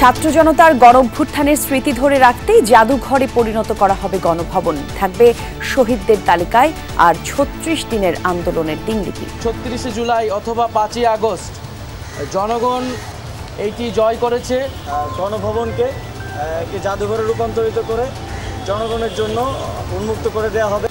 ছাত্র জনতার গণভ্যুত্থানের স্মৃতি ধরে রাখতেই জাদুঘরে পরিণত করা হবে গণভবন থাকবে শহীদদের তালিকায় আর ছত্রিশ দিনের আন্দোলনের দিনলিপি ছত্রিশে জুলাই অথবা পাঁচই আগস্ট জনগণ এইটি জয় করেছে গণভবনকে জাদুঘরে রূপান্তরিত করে জনগণের জন্য উন্মুক্ত করে দেওয়া হবে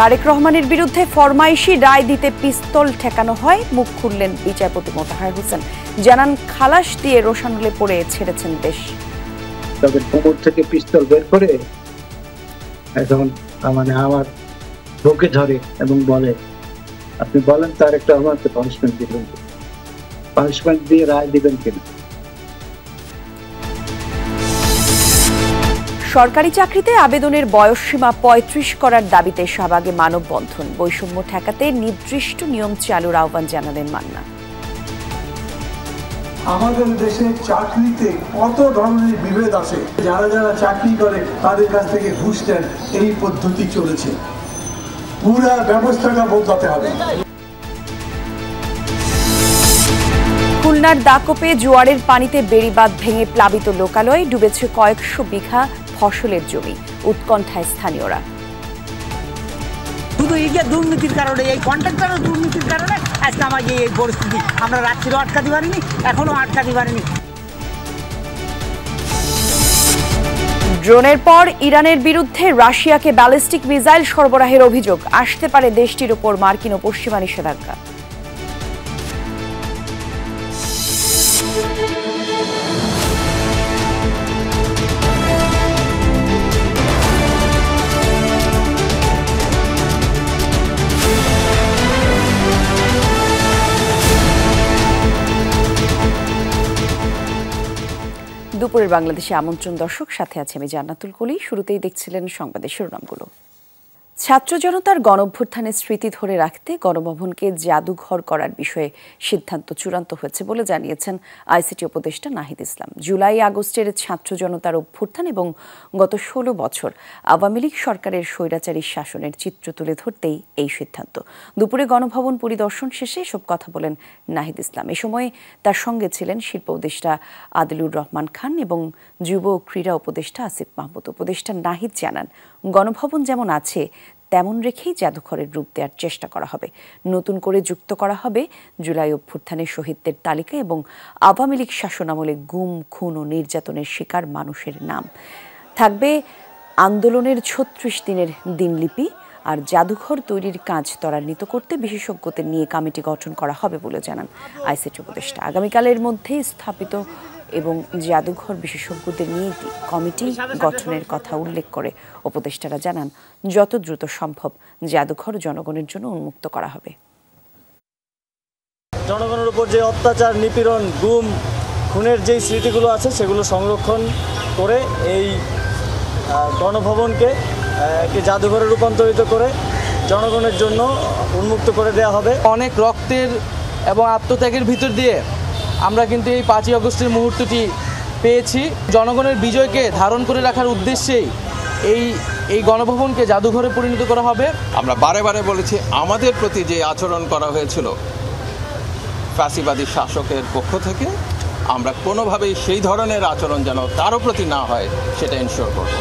তারেক রহমানের বিরুদ্ধে ফরমাইশি রায় দিতে পিস্তল ঠেকানো হয় মুখ খুললেন বিচারপতি মোতাহার হোসেন জানান খালাস দিয়ে রোশানলে পড়ে ছেড়েছেন দেশ তবে কোমর থেকে পিস্তল বের করে এখন মানে আমার বুকে ধরে এবং বলে আপনি বলেন তার একটা আমার পানিশমেন্ট দিবেন পানিশমেন্ট দিয়ে রায় দিবেন কিনা সরকারি চাকরিতে আবেদনের বয়সসীমা পঁয়ত্রিশ করার দাবিতে শাহবাগে মানববন্ধন বৈষম্য ঠেকাতে নির্দিষ্ট নিয়ম চালুর আহ্বান জানালেন মান্না আমাদের দেশে চাকরিতে কত ধরনের বিভেদ আছে যারা যারা চাকরি করে তাদের কাছ থেকে ঘুষ দেন এই পদ্ধতি চলেছে পুরা ব্যবস্থাটা বদলাতে হবে খুলনার দাকপে জোয়ারের পানিতে বেড়িবাদ ভেঙে প্লাবিত লোকালয়ে ডুবেছে কয়েকশো বিঘা ফসলের জমি উৎকণ্ঠায় স্থানীয়রা শুধু এই যে দুর্নীতির কারণে এই কন্ট্রাক্টরের দুর্নীতির কারণে আজকে আমার এই পরিস্থিতি আমরা রাত্রিও আটকাতে পারিনি এখনো আটকাতে পারিনি ড্রোনের পর ইরানের বিরুদ্ধে রাশিয়াকে ব্যালিস্টিক মিসাইল সরবরাহের অভিযোগ আসতে পারে দেশটির উপর মার্কিন ও পশ্চিমা নিষেধাজ্ঞা দুপুরের বাংলাদেশে আমন্ত্রণ দর্শক সাথে আছে আমি জান্নাতুল কলি শুরুতেই দেখছিলেন সংবাদের শিরোনামগুলো ছাত্র জনতার গণভ্যুত্থানের স্মৃতি ধরে রাখতে গণভবনকে জাদুঘর করার বিষয়ে সিদ্ধান্ত চূড়ান্ত হয়েছে বলে জানিয়েছেন আইসিটি উপদেষ্টা নাহিদ ইসলাম জুলাই আগস্টের ছাত্র জনতার অভ্যুত্থান এবং গত ষোলো বছর আওয়ামী লীগ সরকারের স্বৈরাচারী শাসনের চিত্র তুলে ধরতেই এই সিদ্ধান্ত দুপুরে গণভবন পরিদর্শন শেষে এসব কথা বলেন নাহিদ ইসলাম এ সময় তার সঙ্গে ছিলেন শিল্প উপদেষ্টা আদিলুর রহমান খান এবং যুব ও ক্রীড়া উপদেষ্টা আসিফ মাহমুদ উপদেষ্টা নাহিদ জানান গণভবন যেমন আছে তেমন রেখেই জাদুঘরের রূপ দেওয়ার চেষ্টা করা হবে নতুন করে যুক্ত করা হবে জুলাই অভ্যুত্থানের শহীদদের তালিকা এবং আওয়ামী লীগ শাসন আমলে গুম খুন ও নির্যাতনের শিকার মানুষের নাম থাকবে আন্দোলনের ছত্রিশ দিনের দিনলিপি আর জাদুঘর তৈরির কাজ ত্বরান্বিত করতে বিশেষজ্ঞদের নিয়ে কমিটি গঠন করা হবে বলে জানান আইসিটি উপদেষ্টা আগামীকালের মধ্যে স্থাপিত এবং জাদুঘর বিশেষজ্ঞদের নিয়ে একটি কমিটি গঠনের কথা উল্লেখ করে উপদেষ্টারা জানান যত দ্রুত সম্ভব জাদুঘর জনগণের জন্য উন্মুক্ত করা হবে জনগণের উপর যে অত্যাচার নিপীড়ন গুম খুনের যেই স্মৃতিগুলো আছে সেগুলো সংরক্ষণ করে এই গণভবনকে একটি জাদুঘরে রূপান্তরিত করে জনগণের জন্য উন্মুক্ত করে দেওয়া হবে অনেক রক্তের এবং আত্মত্যাগের ভিতর দিয়ে আমরা কিন্তু এই পাঁচই অগস্টের মুহূর্তটি পেয়েছি জনগণের বিজয়কে ধারণ করে রাখার উদ্দেশ্যেই এই এই গণভবনকে জাদুঘরে পরিণত করা হবে আমরা বারে বারে বলেছি আমাদের প্রতি যে আচরণ করা হয়েছিল ফাঁসিবাদী শাসকের পক্ষ থেকে আমরা কোনোভাবেই সেই ধরনের আচরণ যেন তারও প্রতি না হয় সেটা ইনশিওর করব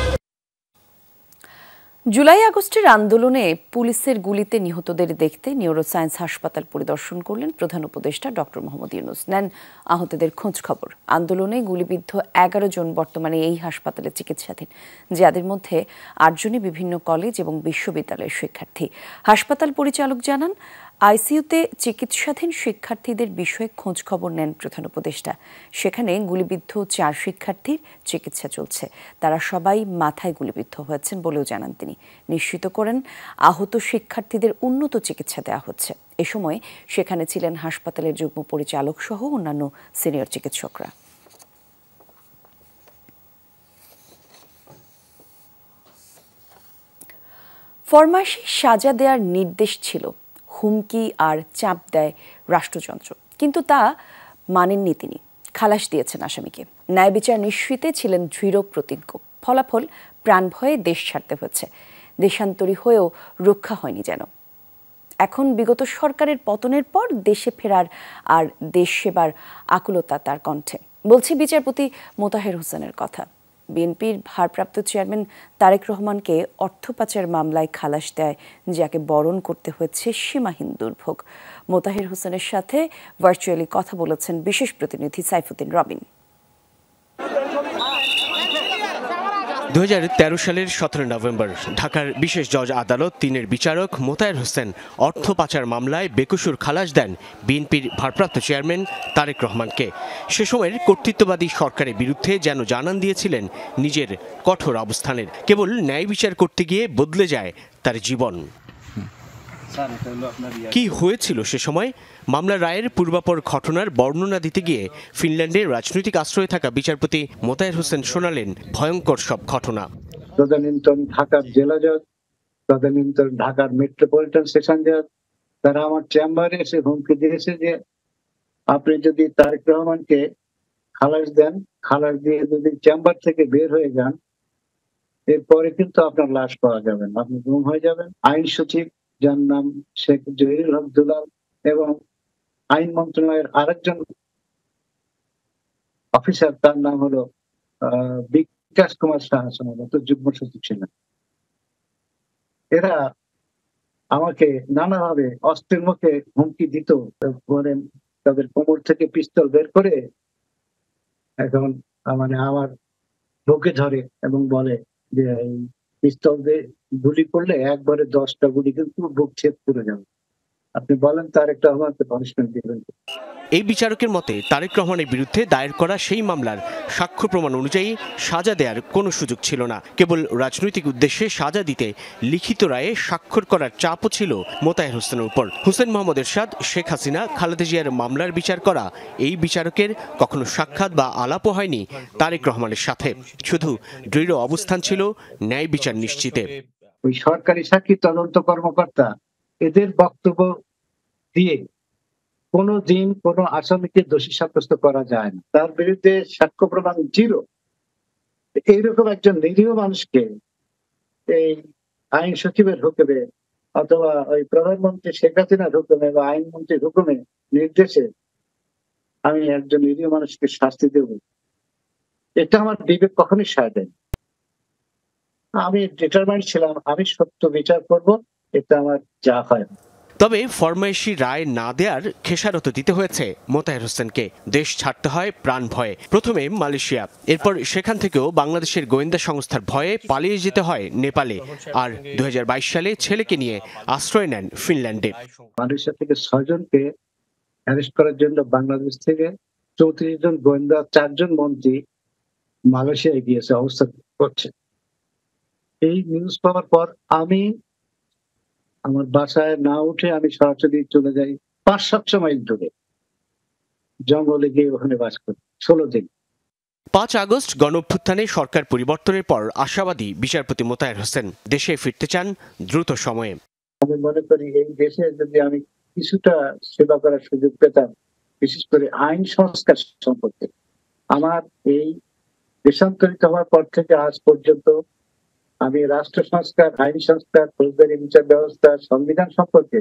জুলাই আগস্টের আন্দোলনে পুলিশের গুলিতে নিহতদের দেখতে নিউরোসায়েন্স হাসপাতাল পরিদর্শন করলেন প্রধান উপদেষ্টা ডক্টর মোহাম্মদ ইউনুস নেন আহতদের খোঁজ খবর আন্দোলনে গুলিবিদ্ধ এগারো জন বর্তমানে এই হাসপাতালে চিকিৎসাধীন যাদের মধ্যে আটজনই বিভিন্ন কলেজ এবং বিশ্ববিদ্যালয়ের শিক্ষার্থী হাসপাতাল পরিচালক জানান আইসিইউতে চিকিৎসাধীন শিক্ষার্থীদের বিষয়ে খোঁজ খবর নেন প্রধান উপদেষ্টা সেখানে গুলিবিদ্ধ চার শিক্ষার্থীর চিকিৎসা চলছে তারা সবাই মাথায় গুলিবিদ্ধ হয়েছেন বলেও জানান তিনি নিশ্চিত করেন আহত শিক্ষার্থীদের উন্নত চিকিৎসা দেওয়া হচ্ছে এ সময় সেখানে ছিলেন হাসপাতালের যুগ্ম পরিচালক সহ অন্যান্য সিনিয়র চিকিৎসকরা ফরমাসি সাজা দেওয়ার নির্দেশ ছিল হুমকি আর চাপ দেয় রাষ্ট্রযন্ত্র কিন্তু তা মানেননি তিনি খালাস দিয়েছেন আসামিকে ন্যায় বিচার নিশ্চিতে ছিলেন দৃঢ় প্রতিজ্ঞ ফলাফল প্রাণভয়ে দেশ ছাড়তে হচ্ছে দেশান্তরী হয়েও রক্ষা হয়নি যেন এখন বিগত সরকারের পতনের পর দেশে ফেরার আর দেশ সেবার আকুলতা তার কণ্ঠে বলছি বিচারপতি মোতাহের হোসেনের কথা বিএনপির ভারপ্রাপ্ত চেয়ারম্যান তারেক রহমানকে অর্থ পাচার মামলায় খালাস দেয় যাকে বরণ করতে হয়েছে সীমাহীন দুর্ভোগ মোতাহির হোসেনের সাথে ভার্চুয়ালি কথা বলেছেন বিশেষ প্রতিনিধি সাইফুদ্দিন রবিন দু সালের সতেরো নভেম্বর ঢাকার বিশেষ জজ আদালত তিনের বিচারক মোতায়ের হোসেন অর্থ পাচার মামলায় বেকসুর খালাস দেন বিএনপির ভারপ্রাপ্ত চেয়ারম্যান তারেক রহমানকে সে সময়ের কর্তৃত্ববাদী সরকারের বিরুদ্ধে যেন জানান দিয়েছিলেন নিজের কঠোর অবস্থানের কেবল ন্যায় বিচার করতে গিয়ে বদলে যায় তার জীবন কি হয়েছিল সে সময় মামলা রায়ের পূর্বাপর ঘটনার বর্ণনা দিতে গিয়ে ফিনল্যান্ডে রাজনৈতিক আশ্রয়ে থাকা বিচারপতি মোতায়ের হোসেন শোনালেন ভয়ঙ্কর সব ঘটনা তদানীন্তন ঢাকার জেলা জজ তদানীন্তন ঢাকার মেট্রোপলিটন সেশন জজ তারা আমার চেম্বারে এসে হুমকি দিয়েছে যে আপনি যদি তারেক রহমানকে খালাস দেন খালাস দিয়ে যদি চেম্বার থেকে বের হয়ে যান এরপরে কিন্তু আপনার লাশ পাওয়া যাবেন আপনি গুম হয়ে যাবেন আইন সচিব যার নাম শেখ জহির আবদুল্লাহ এবং আইন মন্ত্রণালয়ের আরেকজন অফিসার তার নাম হলো বিকাশ কুমার সাহা সম্ভবত যুগ্ম সচিব ছিলেন এরা আমাকে নানাভাবে অস্ত্রের মুখে হুমকি দিত বলেন তাদের কোমর থেকে পিস্তল বের করে এখন মানে আমার বুকে ধরে এবং বলে যে নিস্তব্ধে গুলি করলে একবারে দশটা গুলি কিন্তু বুক ছেদ করে যাবে আপনি বলেন তারেক রহমানকে পানিশমেন্ট দিবেন এই বিচারকের মতে তারেক রহমানের বিরুদ্ধে দায়ের করা সেই মামলার সাক্ষ্য প্রমাণ অনুযায়ী সাজা দেওয়ার কোনো সুযোগ ছিল না কেবল রাজনৈতিক উদ্দেশ্যে সাজা দিতে লিখিত রায়ে স্বাক্ষর করার চাপও ছিল মোতায়ের হোসেনের উপর হোসেন মোহাম্মদ এরশাদ শেখ হাসিনা খালেদা জিয়ার মামলার বিচার করা এই বিচারকের কখনো সাক্ষাৎ বা আলাপও হয়নি তারেক রহমানের সাথে শুধু দৃঢ় অবস্থান ছিল ন্যায় বিচার নিশ্চিতে ওই সরকারি সাক্ষী তদন্ত কর্মকর্তা এদের বক্তব্য দিয়ে কোনো দিন কোনো আসামিকে দোষী সাব্যস্ত করা যায় না তার বিরুদ্ধে সাক্ষ্য প্রমাণ জিরো এইরকম একজন নিরীহ মানুষকে এই আইন সচিবের হুকুমে অথবা ওই প্রধানমন্ত্রী শেখ হাসিনার হুকুমে বা আইনমন্ত্রীর হুকুমে নির্দেশে আমি একজন নিরীহ মানুষকে শাস্তি দেব এটা আমার বিবেক কখনই সায় দেয় আমি ডিটারমাইন্ড ছিলাম আমি সত্য বিচার করব এটা আমার যা হয় তবে ফরমাইশি রায় না দেয়ার খেসারত দিতে হয়েছে মোতাহের হোসেনকে দেশ ছাড়তে হয় প্রাণ ভয়ে প্রথমে মালয়েশিয়া এরপর সেখান থেকেও বাংলাদেশের গোয়েন্দা সংস্থার ভয়ে পালিয়ে যেতে হয় নেপালে আর দুই সালে ছেলেকে নিয়ে আশ্রয় নেন ফিনল্যান্ডে মালয়েশিয়া থেকে ছয়জনকে অ্যারেস্ট করার জন্য বাংলাদেশ থেকে চৌত্রিশ জন গোয়েন্দা চারজন মন্ত্রী মালয়েশিয়ায় গিয়েছে অবস্থান করছে এই নিউজ পাওয়ার পর আমি আমার বাসায় না উঠে আমি সরাসরি চলে যাই পাঁচ সাতশো মাইল দূরে জঙ্গলে গিয়ে ওখানে বাস করি ষোলো দিন পাঁচ আগস্ট গণঅভ্যুত্থানে সরকার পরিবর্তনের পর আশাবাদী বিচারপতি মোতায়ের হোসেন দেশে ফিরতে চান দ্রুত সময়ে আমি মনে করি এই দেশে যদি আমি কিছুটা সেবা করার সুযোগ পেতাম বিশেষ করে আইন সংস্কার সম্পর্কে আমার এই দেশান্তরিত হওয়ার পর থেকে আজ পর্যন্ত আমি রাষ্ট্র সংস্কার আইন সংস্কার ফৌজদারি বিচার ব্যবস্থা সংবিধান সম্পর্কে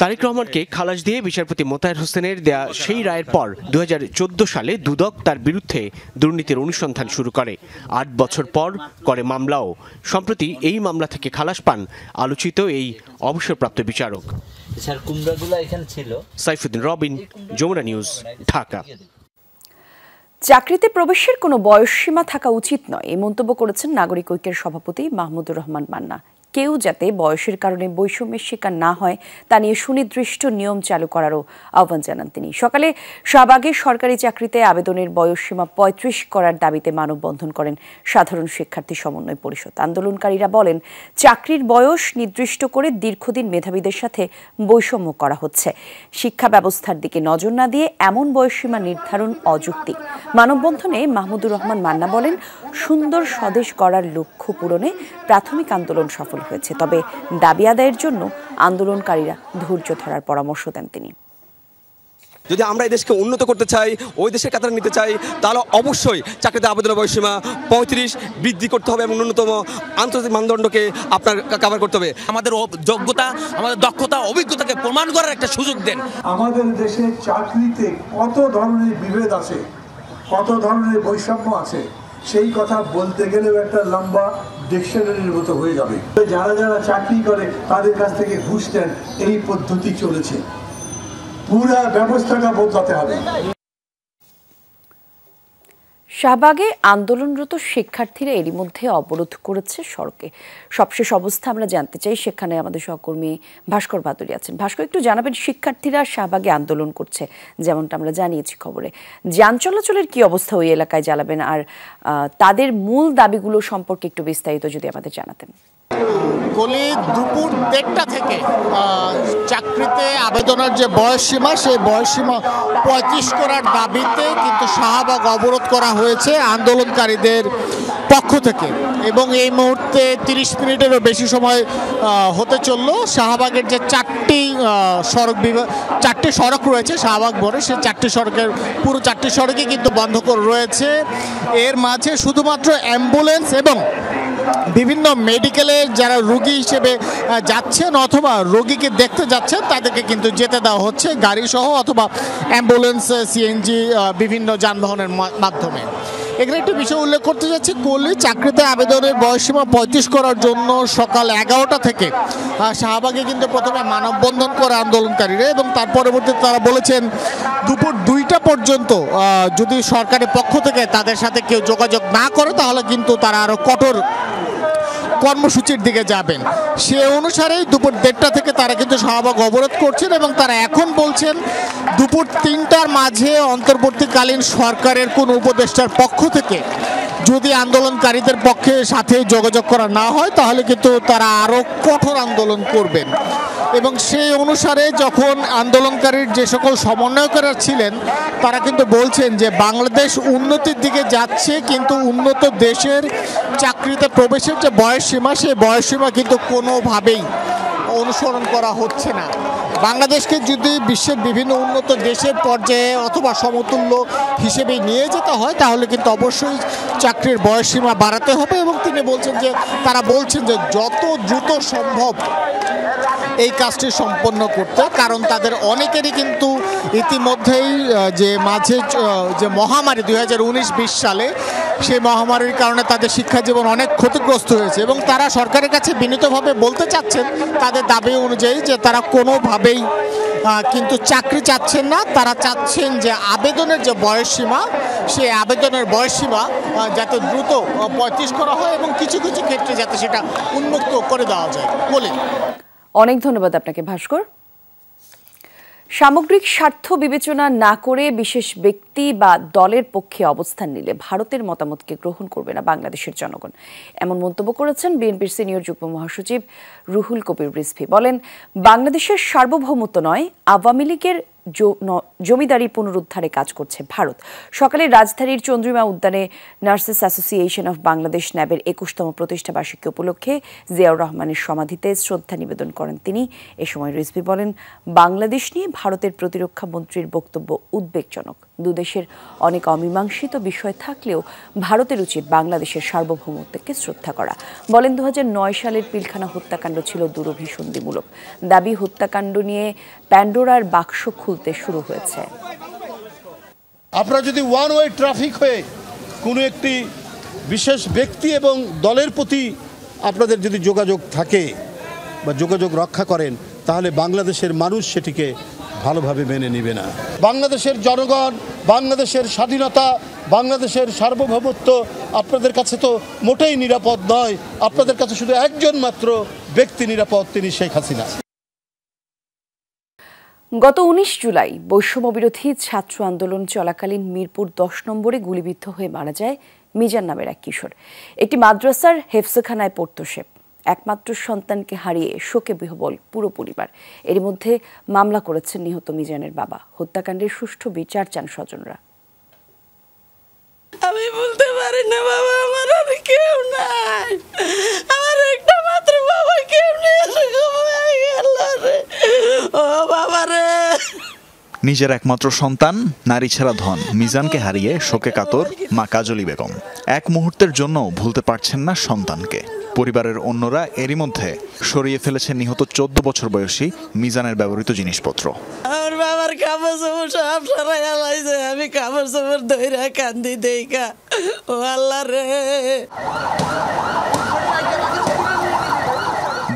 তারেক রহমানকে খালাস দিয়ে বিচারপতি মোতায়ের হোসেনের দেয়া সেই রায়ের পর দু সালে দুদক তার বিরুদ্ধে দুর্নীতির অনুসন্ধান শুরু করে আট বছর পর করে মামলাও সম্প্রতি এই মামলা থেকে খালাস পান আলোচিত এই অবসরপ্রাপ্ত বিচারক সাইফুদ্দিন রবিন যমুনা নিউজ ঢাকা চাকরিতে প্রবেশের কোনো বয়সসীমা থাকা উচিত নয় এই মন্তব্য করেছেন নাগরিক ঐক্যের সভাপতি মাহমুদুর রহমান মান্না কেউ যাতে বয়সের কারণে বৈষম্যের শিকার না হয় তা নিয়ে সুনির্দিষ্ট নিয়ম চালু করারও আহ্বান জানান তিনি সকালে শাহবাগে সরকারি চাকরিতে আবেদনের বয়সসীমা পঁয়ত্রিশ করার দাবিতে মানববন্ধন করেন সাধারণ শিক্ষার্থী সমন্বয় পরিষদ আন্দোলনকারীরা বলেন চাকরির বয়স নির্দিষ্ট করে দীর্ঘদিন মেধাবীদের সাথে বৈষম্য করা হচ্ছে শিক্ষা ব্যবস্থার দিকে নজর না দিয়ে এমন বয়সসীমা নির্ধারণ অযুক্তি মানববন্ধনে মাহমুদুর রহমান মান্না বলেন সুন্দর স্বদেশ গড়ার লক্ষ্য পূরণে প্রাথমিক আন্দোলন সফল হয়েছে তবে দাবি আদায়ের জন্য আন্দোলনকারীরা ধৈর্য ধরার পরামর্শ দেন তিনি যদি আমরা এই দেশকে উন্নত করতে চাই ওই দেশের কাতারে নিতে চাই তাহলে অবশ্যই চাকরিতে আবেদন বয়সীমা পঁয়ত্রিশ বৃদ্ধি করতে হবে এবং ন্যূনতম আন্তর্জাতিক মানদণ্ডকে আপনার কাভার করতে হবে আমাদের যোগ্যতা আমাদের দক্ষতা অভিজ্ঞতাকে প্রমাণ করার একটা সুযোগ দেন আমাদের দেশে চাকরিতে কত ধরনের বিভেদ আছে কত ধরনের বৈষম্য আছে সেই কথা বলতে গেলেও একটা লম্বা ডিকশনারির মতো হয়ে যাবে যারা যারা চাকরি করে তাদের কাছ থেকে ঘুষ দেন এই পদ্ধতি চলেছে পুরা ব্যবস্থাটা বদলাতে হবে শাহবাগে আন্দোলনরত শিক্ষার্থীরা এরই মধ্যে অবরোধ করেছে সড়কে সবশেষ অবস্থা আমরা জানতে চাই সেখানে আমাদের সহকর্মী ভাস্কর ভাদুরী আছেন ভাস্কর একটু জানাবেন শিক্ষার্থীরা শাহবাগে আন্দোলন করছে যেমনটা আমরা জানিয়েছি খবরে যান চলাচলের কি অবস্থা ওই এলাকায় জ্বালাবেন আর তাদের মূল দাবিগুলো সম্পর্কে একটু বিস্তারিত যদি আমাদের জানাতেন গলি দুপুর দেড়টা থেকে চাকরিতে আবেদনের যে বয়সসীমা সেই বয়সসীমা পঁয়ত্রিশ করার দাবিতে কিন্তু শাহবাগ অবরোধ করা হয়েছে আন্দোলনকারীদের পক্ষ থেকে এবং এই মুহূর্তে তিরিশ মিনিটেরও বেশি সময় হতে চলল শাহবাগের যে চারটি সড়ক বিভাগ চারটি সড়ক রয়েছে শাহবাগ বলে সেই চারটি সড়কের পুরো চারটি সড়কই কিন্তু বন্ধ করে রয়েছে এর মাঝে শুধুমাত্র অ্যাম্বুলেন্স এবং বিভিন্ন মেডিকেলে যারা রোগী হিসেবে যাচ্ছেন অথবা রোগীকে দেখতে যাচ্ছেন তাদেরকে কিন্তু যেতে দেওয়া হচ্ছে গাড়ি সহ অথবা অ্যাম্বুলেন্স সিএনজি বিভিন্ন যানবাহনের মাধ্যমে এখানে একটি বিষয় উল্লেখ করতে চাচ্ছি কলি চাকরিতে আবেদনের বয়সসীমা পঁয়ত্রিশ করার জন্য সকাল এগারোটা থেকে শাহবাগে কিন্তু প্রথমে মানববন্ধন করে আন্দোলনকারীরা এবং তার পরবর্তীতে তারা বলেছেন দুপুর দুইটা পর্যন্ত যদি সরকারের পক্ষ থেকে তাদের সাথে কেউ যোগাযোগ না করে তাহলে কিন্তু তারা আরও কঠোর কর্মসূচির দিকে যাবেন সে অনুসারেই দুপুর দেড়টা থেকে তারা কিন্তু শাহবাগ অবরোধ করছেন এবং তারা এখন বলছেন দুপুর তিনটার মাঝে অন্তর্বর্তীকালীন সরকারের কোন উপদেষ্টার পক্ষ থেকে যদি আন্দোলনকারীদের পক্ষে সাথে যোগাযোগ করা না হয় তাহলে কিন্তু তারা আরও কঠোর আন্দোলন করবেন এবং সেই অনুসারে যখন আন্দোলনকারীর যে সকল সমন্বয়কারীরা ছিলেন তারা কিন্তু বলছেন যে বাংলাদেশ উন্নতির দিকে যাচ্ছে কিন্তু উন্নত দেশের চাকরিতে প্রবেশের যে বয়সসীমা সেই বয়সসীমা কিন্তু কোনোভাবেই অনুসরণ করা হচ্ছে না বাংলাদেশকে যদি বিশ্বের বিভিন্ন উন্নত দেশের পর্যায়ে অথবা সমতুল্য হিসেবে নিয়ে যেতে হয় তাহলে কিন্তু অবশ্যই চাকরির বয়সসীমা বাড়াতে হবে এবং তিনি বলছেন যে তারা বলছেন যে যত দ্রুত সম্ভব এই কাজটি সম্পন্ন করতে কারণ তাদের অনেকেরই কিন্তু ইতিমধ্যেই যে মাঝে যে মহামারী দুই সালে সেই মহামারীর কারণে তাদের শিক্ষা জীবন অনেক ক্ষতিগ্রস্ত হয়েছে এবং তারা সরকারের কাছে বিনীতভাবে বলতে চাচ্ছেন তাদের দাবি অনুযায়ী যে তারা কোনোভাবেই কিন্তু চাকরি চাচ্ছেন না তারা চাচ্ছেন যে আবেদনের যে বয়সসীমা সেই আবেদনের বয়সসীমা যাতে দ্রুত পঁয়ত্রিশ করা হয় এবং কিছু কিছু ক্ষেত্রে যাতে সেটা উন্মুক্ত করে দেওয়া যায় বলে অনেক ধন্যবাদ আপনাকে ভাস্কর সামগ্রিক স্বার্থ বিবেচনা না করে বিশেষ ব্যক্তি বা দলের পক্ষে অবস্থান নিলে ভারতের মতামতকে গ্রহণ করবে না বাংলাদেশের জনগণ এমন মন্তব্য করেছেন বিএনপির সিনিয়র যুগ্ম মহাসচিব রুহুল কবির রিসফি বলেন বাংলাদেশের সার্বভৌমত্ব নয় আওয়ামী লীগের জমিদারি পুনরুদ্ধারে কাজ করছে ভারত সকালে রাজধানীর চন্দ্রিমা উদ্যানে নার্সেস অ্যাসোসিয়েশন অফ বাংলাদেশ ন্যাবের একুশতম প্রতিষ্ঠাবার্ষিকী উপলক্ষে জিয়াউর রহমানের সমাধিতে শ্রদ্ধা নিবেদন করেন তিনি এ সময় রিজভি বলেন বাংলাদেশ নিয়ে ভারতের প্রতিরক্ষা মন্ত্রীর বক্তব্য উদ্বেগজনক দুদেশের অনেক অমীমাংসিত বিষয় থাকলেও ভারতের উচিত বাংলাদেশের সার্বভৌমত্বকে শ্রদ্ধা করা বলেন দু সালের পিলখানা হত্যাকাণ্ড ছিল দুরভিসন্ধিমূলক দাবি হত্যাকাণ্ড নিয়ে প্যান্ডোরার বাক্স খুলতে শুরু হয়েছে আপনারা যদি ওয়ান ওয়ে ট্রাফিক হয়ে কোনো একটি বিশেষ ব্যক্তি এবং দলের প্রতি আপনাদের যদি যোগাযোগ থাকে বা যোগাযোগ রক্ষা করেন তাহলে বাংলাদেশের মানুষ সেটিকে ভালোভাবে মেনে নিবে না বাংলাদেশের জনগণ বাংলাদেশের স্বাধীনতা বাংলাদেশের সার্বভৌমত্ব আপনাদের কাছে তো মোটেই নিরাপদ নয় আপনাদের কাছে শুধু একজন মাত্র ব্যক্তি নিরাপদ তিনি শেখ হাসিনা গত ১৯ জুলাই বৈষম্যবিরোধী ছাত্র আন্দোলন চলাকালীন মিরপুর দশ নম্বরে গুলিবিদ্ধ হয়ে মারা যায় মিজান নামের এক কিশোর একটি মাদ্রাসার হেফসখানায় পড়ত সে একমাত্র সন্তানকে হারিয়ে শোকে বিহবল পুরো পরিবার এর মধ্যে মামলা করেছেন নিহত মিজানের বাবা হত্যাকাণ্ডের সুষ্ঠু বিচার চান স্বজনরা আমি বলতে পারি না বাবা আমার আর কেউ নাই আমার একটা মাত্র বাবা কেউ নেই ও বাবা রে নিজের একমাত্র সন্তান নারী ছাড়া ধন মিজানকে হারিয়ে শোকে কাতর মা কাজলি বেগম এক মুহূর্তের জন্য ভুলতে পারছেন না সন্তানকে পরিবারের অন্যরা এরই মধ্যে সরিয়ে ফেলেছে নিহত চোদ্দ বছর বয়সী মিজানের ব্যবহৃত জিনিসপত্র আমার বাবার কাপড় চোপড় আমি কাপড় চোপড় ধৈরা কান্দি দেইকা ও আল্লাহ রে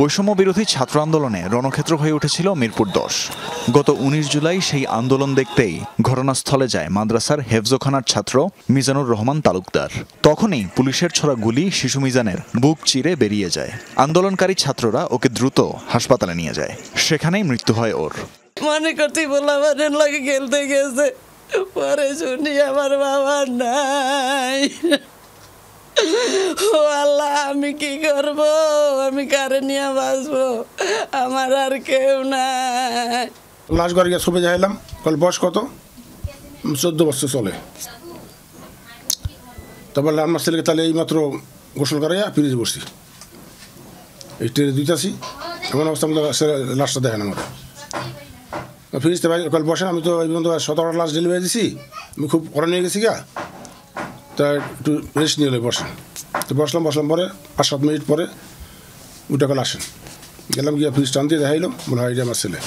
বৈষম্য বিরোধী ছাত্র আন্দোলনে রণক্ষেত্র হয়ে উঠেছিল মিরপুর দশ গত ১৯ জুলাই সেই আন্দোলন দেখতেই ঘটনাস্থলে যায় মাদ্রাসার হেফজোখানার ছাত্র মিজানুর রহমান তালুকদার তখনই পুলিশের ছড়া গুলি শিশু মিজানের বুক চিরে বেরিয়ে যায় আন্দোলনকারী ছাত্ররা ওকে দ্রুত হাসপাতালে নিয়ে যায় সেখানেই মৃত্যু হয় ওর মনে করছি বললাম লাগে খেলতে গেছে পরে শুনি আমার বাবা নাই আল্লাহ আমি কি করব আমি কারে নিয়ে বাঁচবো আমার আর কেউ নাই লাশ ঘরে গিয়ে ছবি যাইলাম কল বয়স কত চোদ্দ বছর চলে তারপর আমার ছেলেকে তাহলে এইমাত্র গোসল যা ফিরিয়ে বসছি এই ট্রেনে দুইতাছি এমন অবস্থা আমাদের লাশটা দেখেন আমার ফিরিজতে ভাই কল বসেন আমি তো এই পর্যন্ত সতেরো লাশ ডেলিভারি দিছি আমি খুব অরণ্য নিয়ে গেছি গা তা একটু রেস্ট নিয়ে হলে বসেন তো বসলাম বসলাম পরে পাঁচ সাত মিনিট পরে ওটা কাল আসেন গেলাম গিয়ে ফ্রিজ টান দিয়ে দেখাইলাম বলে হয় আমার ছেলে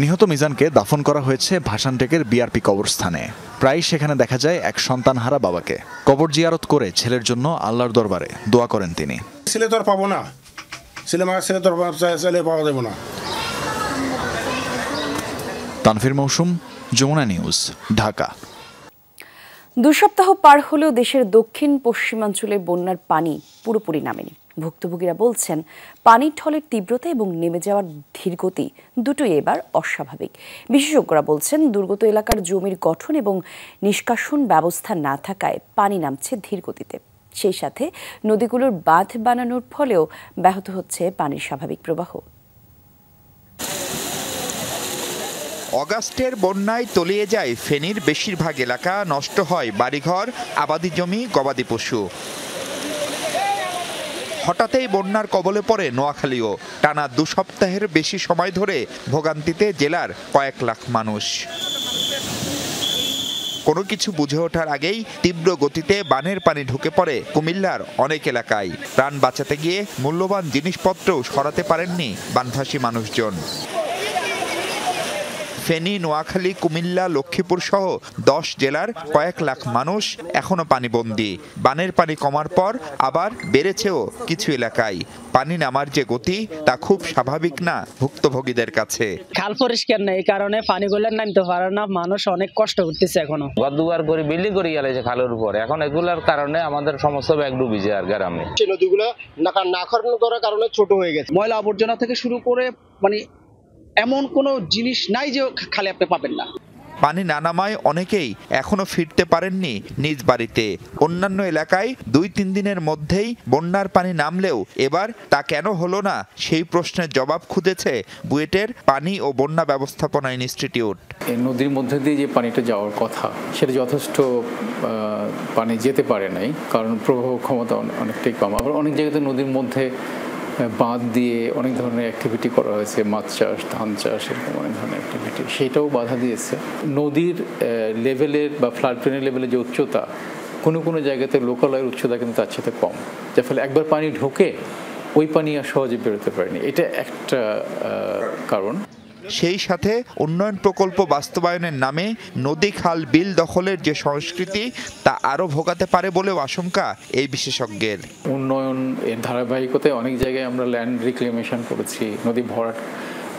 নিহত মিজানকে দাফন করা হয়েছে ভাসানটেকের বিআরপি কবরস্থানে প্রায় সেখানে দেখা যায় এক সন্তানহারা বাবাকে কবর জিয়ারত করে ছেলের জন্য আল্লাহর দরবারে দোয়া করেন তিনি ছেলে তো আর পাবো না ছেলে মা ছেলে তোর ছেলে পাওয়া যাবে না তানফির মৌসুম যমুনা নিউজ ঢাকা দু সপ্তাহ পার হলেও দেশের দক্ষিণ পশ্চিমাঞ্চলে বন্যার পানি পুরোপুরি নামেনি ভুক্তভোগীরা বলছেন পানির ঠলের তীব্রতা এবং নেমে যাওয়ার ধীরগতি দুটোই এবার অস্বাভাবিক বিশেষজ্ঞরা বলছেন দুর্গত এলাকার জমির গঠন এবং নিষ্কাশন ব্যবস্থা না থাকায় পানি নামছে ধীরগতিতে সেই সাথে নদীগুলোর বাঁধ বানানোর ফলেও ব্যাহত হচ্ছে পানির স্বাভাবিক প্রবাহ অগাস্টের বন্যায় তলিয়ে যায় ফেনীর বেশিরভাগ এলাকা নষ্ট হয় বাড়িঘর আবাদি জমি গবাদি পশু হঠাৎই বন্যার কবলে পড়ে নোয়াখালীও টানা দু সপ্তাহের বেশি সময় ধরে ভোগান্তিতে জেলার কয়েক লাখ মানুষ কোনো কিছু বুঝে ওঠার আগেই তীব্র গতিতে বানের পানি ঢুকে পড়ে কুমিল্লার অনেক এলাকায় প্রাণ বাঁচাতে গিয়ে মূল্যবান জিনিসপত্রও সরাতে পারেননি বানভাসী মানুষজন ফেনী নোয়াখালী কুমিল্লা লক্ষ্মীপুর সহ দশ জেলার কয়েক লাখ মানুষ পানি পানিবন্দী বানের পানি কমার পর আবার বেড়েছেও কিছু এলাকায় পানি নামার যে গতি তা খুব স্বাভাবিক না ভুক্তভোগীদের কাছে খাল পরিষ্কার নেই কারণে পানিগুলোর নামতে পারে না মানুষ অনেক কষ্ট করতেছে এখনো দুবার করে বিল্ডিং করে গেলেছে খালের উপরে এখন এগুলার কারণে আমাদের সমস্ত ব্যাগ ডুবি যায় আর গ্রামে নদীগুলো না করার কারণে ছোট হয়ে গেছে ময়লা আবর্জনা থেকে শুরু করে মানে এমন কোনো জিনিস নাই যে খালি আপনি পাবেন না পানি না নামায় অনেকেই এখনো ফিরতে পারেননি নিজ বাড়িতে অন্যান্য এলাকায় দুই তিন দিনের মধ্যেই বন্যার পানি নামলেও এবার তা কেন হলো না সেই প্রশ্নের জবাব খুঁজেছে বুয়েটের পানি ও বন্যা ব্যবস্থাপনা ইনস্টিটিউট নদীর মধ্যে দিয়ে যে পানিটা যাওয়ার কথা সেটা যথেষ্ট পানি যেতে পারে নাই কারণ প্রবাহ ক্ষমতা অনেকটাই কম আবার অনেক জায়গাতে নদীর মধ্যে বাঁধ দিয়ে অনেক ধরনের অ্যাক্টিভিটি করা হয়েছে মাছ চাষ ধান চাষ এরকম অনেক ধরনের অ্যাক্টিভিটি সেটাও বাধা দিয়েছে নদীর লেভেলের বা ফ্লাড প্লেনের লেভেলের যে উচ্চতা কোনো কোনো জায়গাতে লোকাল উচ্চতা কিন্তু তার সাথে কম যার ফলে একবার পানি ঢোকে ওই পানি আর সহজে বেরোতে পারেনি এটা একটা কারণ সেই সাথে উন্নয়ন প্রকল্প বাস্তবায়নের নামে নদী খাল বিল দখলের যে সংস্কৃতি তা আরও ভোগাতে পারে বলেও আশঙ্কা এই বিশেষজ্ঞের উন্নয়ন এর ধারাবাহিকতায় অনেক জায়গায় আমরা ল্যান্ড রিক্লেমেশন করেছি নদী ভরাট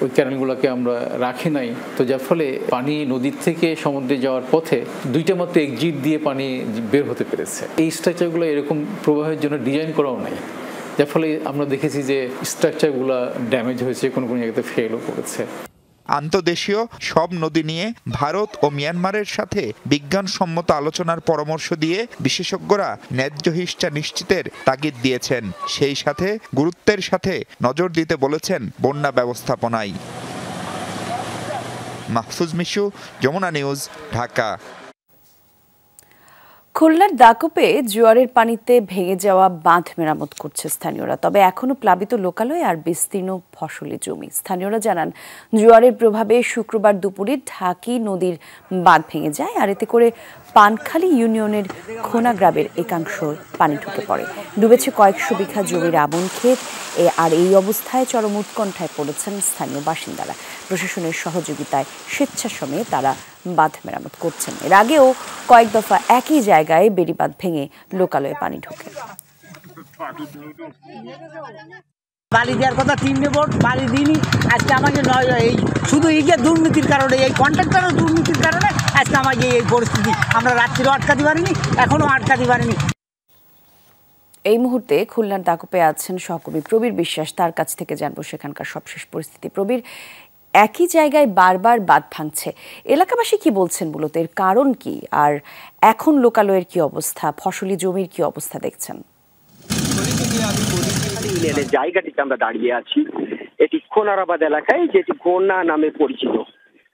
ওই ক্যানেলগুলোকে আমরা রাখি নাই তো যার ফলে পানি নদীর থেকে সমুদ্রে যাওয়ার পথে দুইটা মাত্র এক্সিট দিয়ে পানি বের হতে পেরেছে এই স্ট্রাকচারগুলো এরকম প্রবাহের জন্য ডিজাইন করাও নাই যার ফলে আমরা দেখেছি যে স্ট্রাকচারগুলো ড্যামেজ হয়েছে কোনো কোনো জায়গাতে ফেলও করেছে আন্তদেশীয় সব নদী নিয়ে ভারত ও মিয়ানমারের সাথে বিজ্ঞানসম্মত আলোচনার পরামর্শ দিয়ে বিশেষজ্ঞরা ন্যায্য হিসা নিশ্চিতের তাগিদ দিয়েছেন সেই সাথে গুরুত্বের সাথে নজর দিতে বলেছেন বন্যা ব্যবস্থাপনায় মাহফুজ মিশু যমুনা নিউজ ঢাকা খুলনার দাকুপে জোয়ারের পানিতে ভেঙে যাওয়া বাঁধ মেরামত করছে স্থানীয়রা তবে এখনও প্লাবিত লোকালয় আর বিস্তীর্ণ ফসলি জমি স্থানীয়রা জানান জোয়ারের প্রভাবে শুক্রবার দুপুরে ঢাকি নদীর বাঁধ ভেঙে যায় আর এতে করে পানখালী ইউনিয়নের খোনা গ্রামের একাংশ পানি ঢুকে পড়ে ডুবেছে কয়েকশো বিঘা জমির আমন ক্ষেত আর এই অবস্থায় চরম উৎকণ্ঠায় পড়েছেন স্থানীয় বাসিন্দারা প্রশাসনের সহযোগিতায় স্বেচ্ছাশ্রমে তারা বাঁধ মেরামত করছেন এর আগেও কয়েক দফা একই জায়গায় বেড়িবাঁধ ভেঙে লোকালয়ে পানি ঢুকে বালি দেওয়ার কথা তিন বোর্ড বালি দিনই আজকে আমাকে নয় এই শুধু এই যে দুর্নীতির কারণে এই কন্ট্রাক্টারের দুর্নীতির কারণে আজকে আমার এই পরিস্থিতি আমরা রাত্রিও আটকাতে পারিনি এখনও আটকাতে পারিনি এই মুহূর্তে খুলনার দাকুপে আছেন সহকর্মী প্রবীর বিশ্বাস তার কাছ থেকে জানবো সেখানকার সবশেষ পরিস্থিতি প্রবীর একই জায়গায় বারবার বাদ ভাঙছে এলাকাবাসী কি বলছেন মূলত এর কারণ কি আর এখন লোকালয়ের কি অবস্থা ফসলি জমির কি অবস্থা দেখছেন জায়গাটিতে আমরা দাঁড়িয়ে আছি এটি কোনারাবাদ এলাকায় যেটি গোনা নামে পরিচিত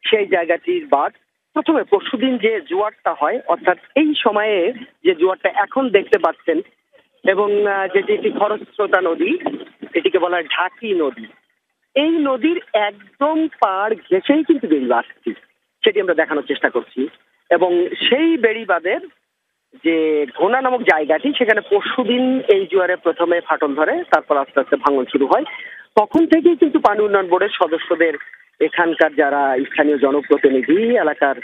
সেই জায়গাটির বাদ প্রথমে পরশু দিন যে জোয়ারটা হয় অর্থাৎ এই সময়ে যে জোয়ারটা এখন দেখতে পাচ্ছেন এবং যেটি একটি খরস্রোতা নদী এটিকে বলা হয় ঢাকি নদী এই নদীর একদম পাড় ঘেঁষেই কিন্তু বেড়িবাঁধটি সেটি আমরা দেখানোর চেষ্টা করছি এবং সেই বেড়িবাঁধের যে ঘোনা নামক জায়গাটি সেখানে পরশু দিন এই জোয়ারে প্রথমে ফাটল ধরে তারপর আস্তে আস্তে ভাঙন শুরু হয় তখন থেকেই কিন্তু পানি উন্নয়ন বোর্ডের সদস্যদের এখানকার যারা স্থানীয় জনপ্রতিনিধি এলাকার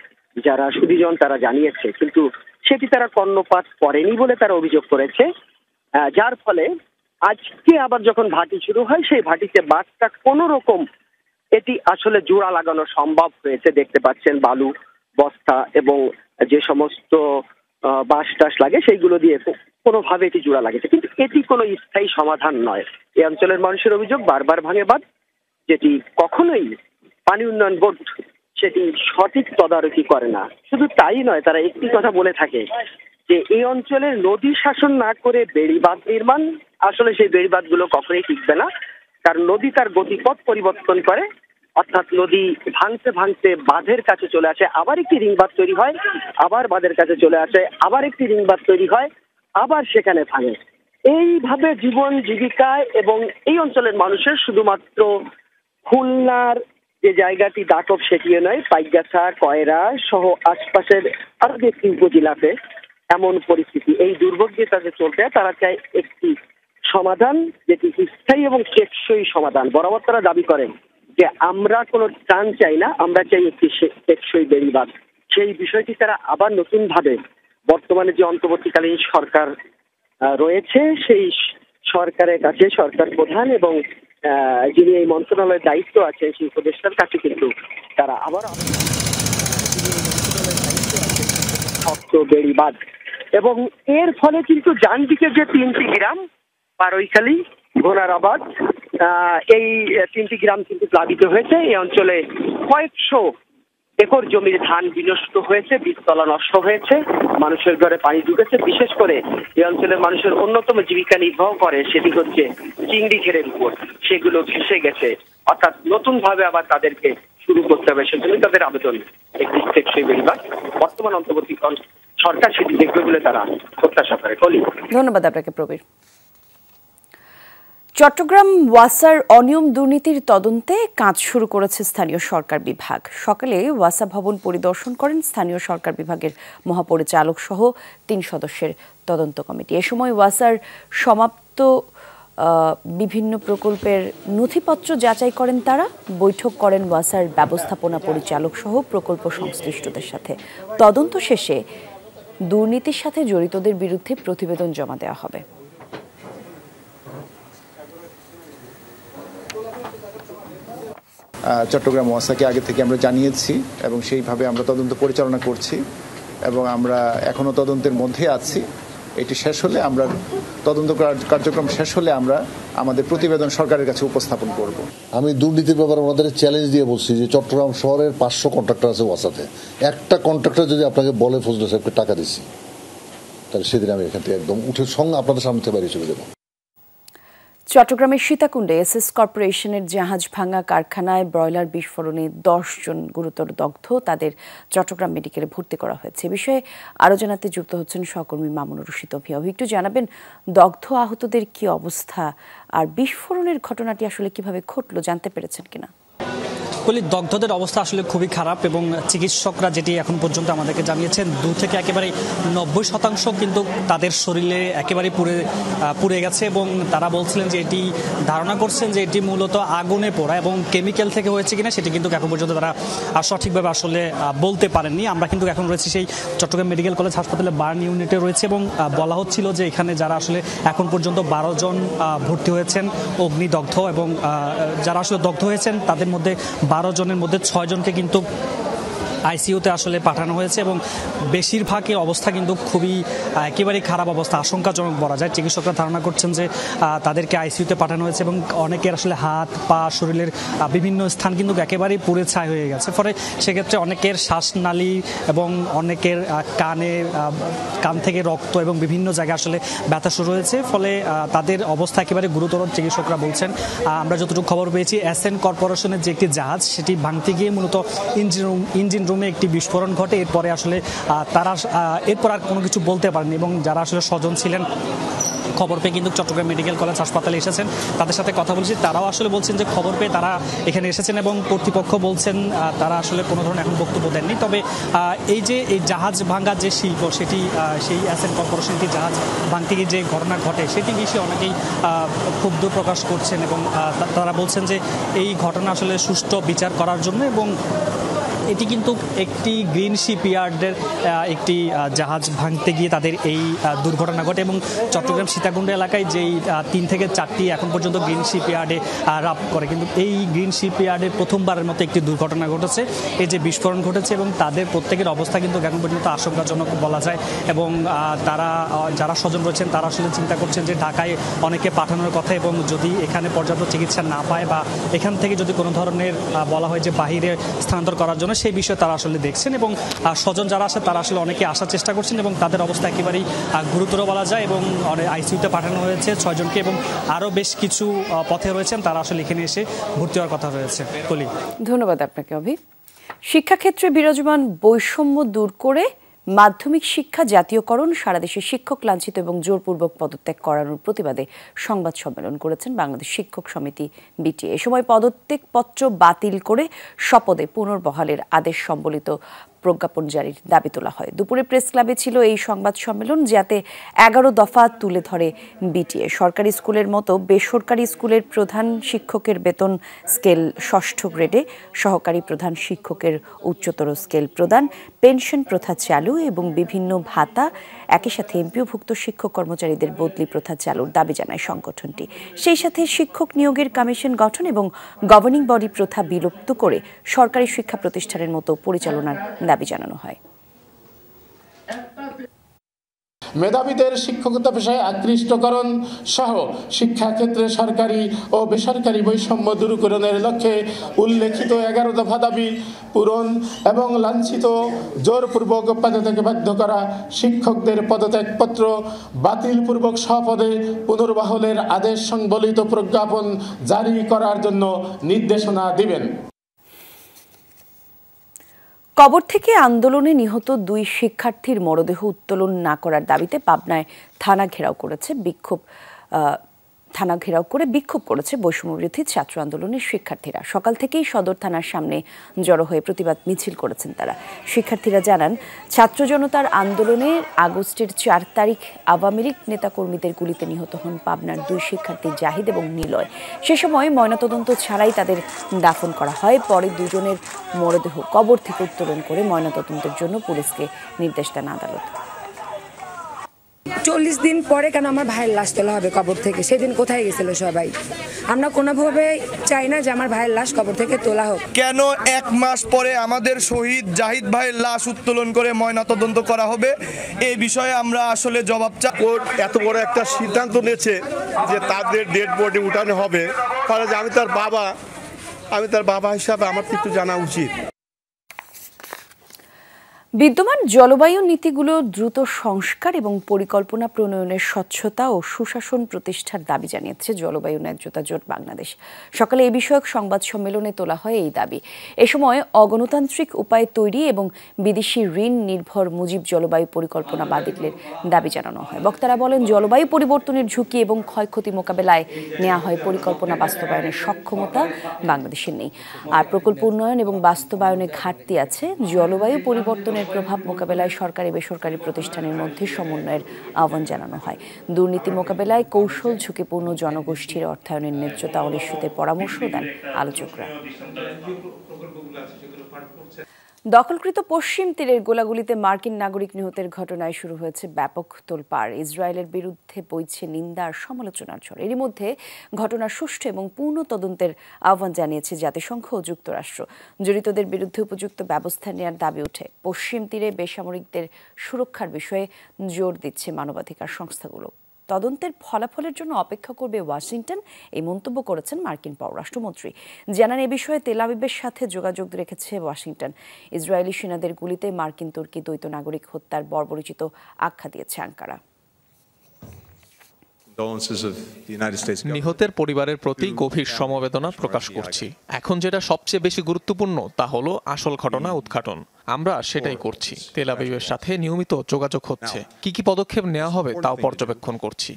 যারা সুদীজন তারা জানিয়েছে কিন্তু সেটি তারা কর্ণপাত করেনি বলে তারা অভিযোগ করেছে যার ফলে আজকে আবার যখন ভাটি শুরু হয় সেই ভাটিতে বাঘটা কোনো রকম এটি আসলে জোড়া লাগানো সম্ভব হয়েছে দেখতে পাচ্ছেন বালু বস্তা এবং যে সমস্ত বাঁশ টাস লাগে সেইগুলো দিয়ে কোনোভাবে এটি জোড়া লাগেছে কিন্তু এটি কোনো স্থায়ী সমাধান নয় এই অঞ্চলের মানুষের অভিযোগ বারবার ভাঙে বাদ যেটি কখনোই পানি উন্নয়ন বোর্ড সেটি সঠিক তদারকি করে না শুধু তাই নয় তারা একটি কথা বলে থাকে যে এই অঞ্চলের নদী শাসন না করে বেড়িবাঁধ নির্মাণ আসলে সেই বেড়িবাঁধ গুলো কখনোই টিকবে না কারণ নদী তার গতিপথ পরিবর্তন করে অর্থাৎ নদী ভাঙতে ভাঙতে বাঁধের কাছে চলে আসে আবার একটি রিংবাদ তৈরি হয় আবার বাঁধের কাছে চলে আসে আবার একটি রিংবাদ তৈরি হয় আবার সেখানে থাকে এইভাবে জীবন জীবিকায় এবং এই অঞ্চলের মানুষের শুধুমাত্র খুলনার যে জায়গাটি দাটক সেটিও নয় পাইগাছা কয়রা সহ আশপাশের আরো দু একটি উপজেলাতে এমন পরিস্থিতি এই দুর্ভোগ যে তাদের চলতে তারা চায় একটি সমাধান যেটি স্থায়ী এবং টেকসই সমাধান বরাবর তারা দাবি করেন যে আমরা কোনো ত্রাণ চাই না আমরা চাই একটি টেকসই বেড়িবাদ সেই বিষয়টি তারা আবার নতুন ভাবে বর্তমানে যে অন্তর্বর্তীকালীন সরকার রয়েছে সেই সরকারের কাছে সরকার প্রধান এবং যিনি এই মন্ত্রণালয়ের দায়িত্ব আছে সেই উপদেষ্টার কাছে কিন্তু তারা আবার শক্ত বেড়িবাদ এবং এর ফলে কিন্তু যানদিকে যে তিনটি গ্রাম পারৈখালী ঘোড়ারাবাদ এই তিনটি গ্রাম কিন্তু প্লাবিত হয়েছে এই অঞ্চলে কয়েকশো একর জমির ধান বিনষ্ট হয়েছে বীজতলা নষ্ট হয়েছে মানুষের ঘরে পানি ঢুকেছে বিশেষ করে এই অঞ্চলের মানুষের অন্যতম জীবিকা নির্বাহ করে সেটি হচ্ছে চিংড়ি ঘেরের উপর সেগুলো ভেসে গেছে অর্থাৎ নতুন ভাবে আবার তাদেরকে শুরু করতে হবে সেজন্য তাদের আবেদন একটি টেকসই বেরিবার বর্তমান অন্তর্বর্তী সরকার সেটি দেখবে বলে তারা প্রত্যাশা করে বলি ধন্যবাদ আপনাকে প্রবীর চট্টগ্রাম ওয়াসার অনিয়ম দুর্নীতির তদন্তে কাজ শুরু করেছে স্থানীয় সরকার বিভাগ সকালে ওয়াসা ভবন পরিদর্শন করেন স্থানীয় সরকার বিভাগের মহাপরিচালক সহ তিন সদস্যের তদন্ত কমিটি এ সময় ওয়াসার সমাপ্ত বিভিন্ন প্রকল্পের নথিপত্র যাচাই করেন তারা বৈঠক করেন ওয়াসার ব্যবস্থাপনা পরিচালক সহ প্রকল্প সংশ্লিষ্টদের সাথে তদন্ত শেষে দুর্নীতির সাথে জড়িতদের বিরুদ্ধে প্রতিবেদন জমা দেওয়া হবে চট্টগ্রাম ওয়াসাকে আগে থেকে আমরা জানিয়েছি এবং সেইভাবে আমরা তদন্ত পরিচালনা করছি এবং আমরা এখনও তদন্তের মধ্যে আছি এটি শেষ হলে আমরা তদন্ত কার্যক্রম শেষ হলে আমরা আমাদের প্রতিবেদন সরকারের কাছে উপস্থাপন করব আমি দুর্নীতির ব্যাপারে ওনাদের চ্যালেঞ্জ দিয়ে বলছি যে চট্টগ্রাম শহরের পাঁচশো কন্ট্রাক্টর আছে ওয়াসাতে একটা কন্ট্রাক্টর যদি আপনাকে বলে ফজল সাহেবকে টাকা দিছি তাহলে সেদিন আমি এখান থেকে একদম উঠে সঙ্গে আপনাদের সামনে থেকে বেরিয়ে চলে যাবো চট্টগ্রামের সীতাকুণ্ডে এসএস কর্পোরেশনের জাহাজ ভাঙা কারখানায় ব্রয়লার বিস্ফোরণে জন গুরুতর দগ্ধ তাদের চট্টগ্রাম মেডিকেলে ভর্তি করা হয়েছে এ বিষয়ে আরও জানাতে যুক্ত হচ্ছেন সহকর্মী মামুনুর রশিদ অভিয়া একটু জানাবেন দগ্ধ আহতদের কি অবস্থা আর বিস্ফোরণের ঘটনাটি আসলে কিভাবে ঘটলো জানতে পেরেছেন কিনা কলি দগ্ধদের অবস্থা আসলে খুবই খারাপ এবং চিকিৎসকরা যেটি এখন পর্যন্ত আমাদেরকে জানিয়েছেন দু থেকে একেবারে নব্বই শতাংশ কিন্তু তাদের শরীরে একেবারে পুড়ে পুড়ে গেছে এবং তারা বলছিলেন যে এটি ধারণা করছেন যে এটি মূলত আগুনে পড়া এবং কেমিক্যাল থেকে হয়েছে কিনা সেটি কিন্তু এখন পর্যন্ত তারা সঠিকভাবে আসলে বলতে পারেননি আমরা কিন্তু এখন রয়েছি সেই চট্টগ্রাম মেডিকেল কলেজ হাসপাতালে বার্ন ইউনিটে রয়েছে এবং বলা হচ্ছিল যে এখানে যারা আসলে এখন পর্যন্ত বারো জন ভর্তি হয়েছেন অগ্নিদগ্ধ এবং যারা আসলে দগ্ধ হয়েছেন তাদের মধ্যে বারো জনের মধ্যে ছয়জনকে কিন্তু আইসিইউতে আসলে পাঠানো হয়েছে এবং বেশিরভাগই অবস্থা কিন্তু খুবই একেবারেই খারাপ অবস্থা আশঙ্কাজনক বলা যায় চিকিৎসকরা ধারণা করছেন যে তাদেরকে আইসিইউতে পাঠানো হয়েছে এবং অনেকের আসলে হাত পা শরীরের বিভিন্ন স্থান কিন্তু একেবারেই পুড়ে ছাই হয়ে গেছে ফলে সেক্ষেত্রে অনেকের শ্বাসনালী এবং অনেকের কানে কান থেকে রক্ত এবং বিভিন্ন জায়গায় আসলে ব্যথা শুরু হয়েছে ফলে তাদের অবস্থা একেবারে গুরুতর চিকিৎসকরা বলছেন আমরা যতটুকু খবর পেয়েছি এস এন কর্পোরেশনের যে একটি জাহাজ সেটি ভাঙতে গিয়ে মূলত ইঞ্জিন ইঞ্জিন রুমে একটি বিস্ফোরণ ঘটে এরপরে আসলে তারা এরপর আর কোনো কিছু বলতে পারেনি এবং যারা আসলে স্বজন ছিলেন খবর পেয়ে কিন্তু চট্টগ্রাম মেডিকেল কলেজ হাসপাতালে এসেছেন তাদের সাথে কথা বলেছি তারাও আসলে বলছেন যে খবর পেয়ে তারা এখানে এসেছেন এবং কর্তৃপক্ষ বলছেন তারা আসলে কোনো ধরনের এখন বক্তব্য দেননি তবে এই যে এই জাহাজ ভাঙ্গার যে শিল্প সেটি সেই অ্যাসেন্ট কর্পোরেশনটি জাহাজ ভাঙতে গিয়ে যে ঘটনা ঘটে সেটি বিষয়ে অনেকেই ক্ষুব্ধ প্রকাশ করছেন এবং তারা বলছেন যে এই ঘটনা আসলে সুষ্ঠু বিচার করার জন্য এবং এটি কিন্তু একটি গ্রিন শিপইয়ার্ডের একটি জাহাজ ভাঙতে গিয়ে তাদের এই দুর্ঘটনা ঘটে এবং চট্টগ্রাম সীতাকুণ্ড এলাকায় যেই তিন থেকে চারটি এখন পর্যন্ত গ্রিন শিপইয়ার্ডে রাপ করে কিন্তু এই গ্রিন শিপইয়ার্ডে প্রথমবারের মতো একটি দুর্ঘটনা ঘটেছে এই যে বিস্ফোরণ ঘটেছে এবং তাদের প্রত্যেকের অবস্থা কিন্তু এখন পর্যন্ত আশঙ্কাজনক বলা যায় এবং তারা যারা স্বজন রয়েছেন তারা আসলে চিন্তা করছেন যে ঢাকায় অনেকে পাঠানোর কথা এবং যদি এখানে পর্যাপ্ত চিকিৎসা না পায় বা এখান থেকে যদি কোনো ধরনের বলা হয় যে বাহিরে স্থানান্তর করার জন্য সেই বিষয়ে তারা আসলে দেখছেন এবং স্বজন যারা আছে তারা আসলে অনেকে আসার চেষ্টা করছেন এবং তাদের অবস্থা একেবারেই গুরুতর বলা যায় এবং আইসিউতে পাঠানো হয়েছে ছয়জনকে এবং আরও বেশ কিছু পথে রয়েছেন তারা আসলে এখানে এসে ভর্তি হওয়ার কথা রয়েছে বলি ধন্যবাদ আপনাকে অভি শিক্ষাক্ষেত্রে বিরাজমান বৈষম্য দূর করে মাধ্যমিক শিক্ষা জাতীয়করণ সারা দেশে শিক্ষক লাঞ্ছিত এবং জোরপূর্বক পদত্যাগ করানোর প্রতিবাদে সংবাদ সম্মেলন করেছেন বাংলাদেশ শিক্ষক সমিতি বিটি এ সময় পদত্যাগপত্র বাতিল করে শপথে পুনর্বহালের আদেশ সম্বলিত প্রজ্ঞাপন জারির দাবি তোলা হয় দুপুরে প্রেস ক্লাবে ছিল এই সংবাদ সম্মেলন যাতে এগারো দফা তুলে ধরে বিটিএ সরকারি স্কুলের মতো বেসরকারি স্কুলের প্রধান শিক্ষকের বেতন স্কেল ষষ্ঠ গ্রেডে সহকারী প্রধান শিক্ষকের উচ্চতর স্কেল প্রদান পেনশন প্রথা চালু এবং বিভিন্ন ভাতা একই সাথে এমপিওভুক্ত শিক্ষক কর্মচারীদের বদলি প্রথা চালুর দাবি জানায় সংগঠনটি সেই সাথে শিক্ষক নিয়োগের কমিশন গঠন এবং গভর্নিং বডি প্রথা বিলুপ্ত করে সরকারি শিক্ষা প্রতিষ্ঠানের মতো পরিচালনার দাবি জানানো হয় মেধাবীদের শিক্ষকতা পেশায় আকৃষ্টকরণ সহ শিক্ষাক্ষেত্রে সরকারি ও বেসরকারি বৈষম্য দূরকরণের লক্ষ্যে উল্লেখিত এগারো দফা দাবি পূরণ এবং লাঞ্ছিত জোরপূর্বক পদে থেকে বাধ্য করা শিক্ষকদের পদত্যাগপত্র বাতিলপূর্বক সপদে পুনর্বাহলের আদেশ সংবলিত প্রজ্ঞাপন জারি করার জন্য নির্দেশনা দিবেন কবর থেকে আন্দোলনে নিহত দুই শিক্ষার্থীর মরদেহ উত্তোলন না করার দাবিতে পাবনায় থানা ঘেরাও করেছে বিক্ষোভ থানা ঘেরাও করে বিক্ষোভ করেছে বৈষম্যবিরোধী ছাত্র আন্দোলনের শিক্ষার্থীরা সকাল থেকেই সদর থানার সামনে জড়ো হয়ে প্রতিবাদ মিছিল করেছেন তারা শিক্ষার্থীরা জানান ছাত্র জনতার আন্দোলনে আগস্টের চার তারিখ আওয়ামী লীগ নেতাকর্মীদের গুলিতে নিহত হন পাবনার দুই শিক্ষার্থী জাহিদ এবং নিলয় সে সময় ময়নাতদন্ত ছাড়াই তাদের দাফন করা হয় পরে দুজনের মরদেহ কবর থেকে উত্তোলন করে ময়নাতদন্তের জন্য পুলিশকে নির্দেশ দেন আদালত চল্লিশ দিন পরে কেন আমার ভাইয়ের লাশ তোলা হবে কবর থেকে সেদিন কোথায় গেছিল সবাই আমরা কোনোভাবে চাই না যে আমার ভাইয়ের লাশ কবর থেকে তোলা হোক কেন এক মাস পরে আমাদের শহীদ জাহিদ ভাইয়ের লাশ উত্তোলন করে ময়নাতদন্ত করা হবে এই বিষয়ে আমরা আসলে জবাব চা কোর্ট এত বড় একটা সিদ্ধান্ত নিয়েছে যে তাদের ডেড বডি উঠানো হবে কারণ আমি তার বাবা আমি তার বাবা হিসাবে আমার কিন্তু জানা উচিত বিদ্যমান জলবায়ু নীতিগুলো দ্রুত সংস্কার এবং পরিকল্পনা প্রণয়নের স্বচ্ছতা ও সুশাসন প্রতিষ্ঠার দাবি জানিয়েছে জলবায়ু ন্যায্যতা জোট বাংলাদেশ সকালে এ বিষয়ক সংবাদ সম্মেলনে তোলা হয় এই দাবি এ সময় অগণতান্ত্রিক উপায় তৈরি এবং বিদেশি ঋণ নির্ভর মুজিব জলবায়ু পরিকল্পনা বাতিলের দাবি জানানো হয় বক্তারা বলেন জলবায়ু পরিবর্তনের ঝুঁকি এবং ক্ষয়ক্ষতি মোকাবেলায় নেওয়া হয় পরিকল্পনা বাস্তবায়নের সক্ষমতা বাংলাদেশের নেই আর প্রকল্প উন্নয়ন এবং বাস্তবায়নে ঘাটতি আছে জলবায়ু পরিবর্তনের দুর্নীতিকরণের প্রভাব মোকাবেলায় সরকারি বেসরকারি প্রতিষ্ঠানের মধ্যে সমন্বয়ের আহ্বান জানানো হয় দুর্নীতি মোকাবেলায় কৌশল ঝুঁকিপূর্ণ জনগোষ্ঠীর অর্থায়নের ন্যায্যতা অনিশ্চিতের পরামর্শ দেন আলোচকরা দখলকৃত পশ্চিম তীরের গোলাগুলিতে মার্কিন নাগরিক নিহতের ঘটনায় শুরু হয়েছে ব্যাপক তোলপাড় ইসরায়েলের বিরুদ্ধে বইছে নিন্দা আর সমালোচনার ঝড় এরই মধ্যে ঘটনার সুষ্ঠু এবং পূর্ণ তদন্তের আহ্বান জানিয়েছে জাতিসংঘ ও যুক্তরাষ্ট্র জড়িতদের বিরুদ্ধে উপযুক্ত ব্যবস্থা নেওয়ার দাবি ওঠে পশ্চিম তীরে বেসামরিকদের সুরক্ষার বিষয়ে জোর দিচ্ছে মানবাধিকার সংস্থাগুলো তদন্তের ফলাফলের জন্য অপেক্ষা করবে ওয়াশিংটন এই মন্তব্য করেছেন মার্কিন পররাষ্ট্রমন্ত্রী জানান এ বিষয়ে তেলাবিবের সাথে যোগাযোগ রেখেছে ওয়াশিংটন ইসরায়েলি সেনাদের গুলিতে মার্কিন তুর্কি দ্বৈত নাগরিক হত্যার বর্বরিচিত আখ্যা দিয়েছে আঙ্কারা নিহতের পরিবারের প্রতি গভীর সমবেদনা প্রকাশ করছি এখন যেটা সবচেয়ে বেশি গুরুত্বপূর্ণ তা হলো আসল ঘটনা উদ্ঘাটন আমরা সেটাই করছি তেল আবিবের সাথে নিয়মিত যোগাযোগ হচ্ছে কি কি পদক্ষেপ নেওয়া হবে তাও পর্যবেক্ষণ করছি